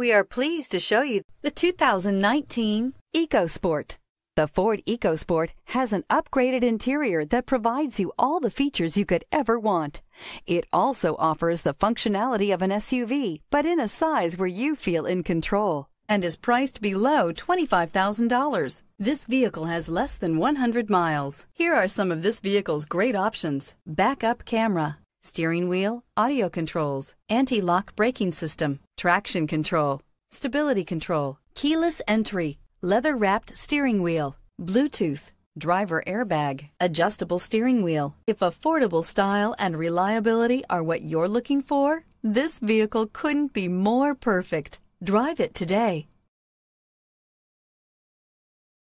We are pleased to show you the 2019 EcoSport. The Ford EcoSport has an upgraded interior that provides you all the features you could ever want. It also offers the functionality of an SUV, but in a size where you feel in control and is priced below $25,000. This vehicle has less than 100 miles. Here are some of this vehicle's great options. Backup camera, steering wheel, audio controls, anti-lock braking system, traction control, stability control, keyless entry, leather-wrapped steering wheel, Bluetooth, driver airbag, adjustable steering wheel. If affordable style and reliability are what you're looking for, this vehicle couldn't be more perfect. Drive it today.